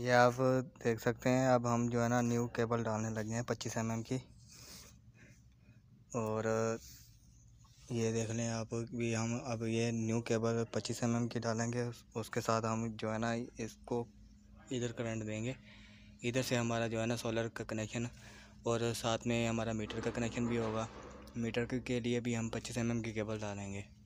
ये आप देख सकते हैं अब हम जो है ना न्यू केबल डालने लगे हैं पच्चीस एम mm की और ये देख लें आप भी हम अब ये न्यू केबल पच्चीस एम mm की डालेंगे उसके साथ हम जो है ना इसको इधर करंट देंगे इधर से हमारा जो है ना सोलर का कनेक्शन और साथ में हमारा मीटर का कनेक्शन भी होगा मीटर के लिए भी हम पच्चीस एम mm की केबल डालेंगे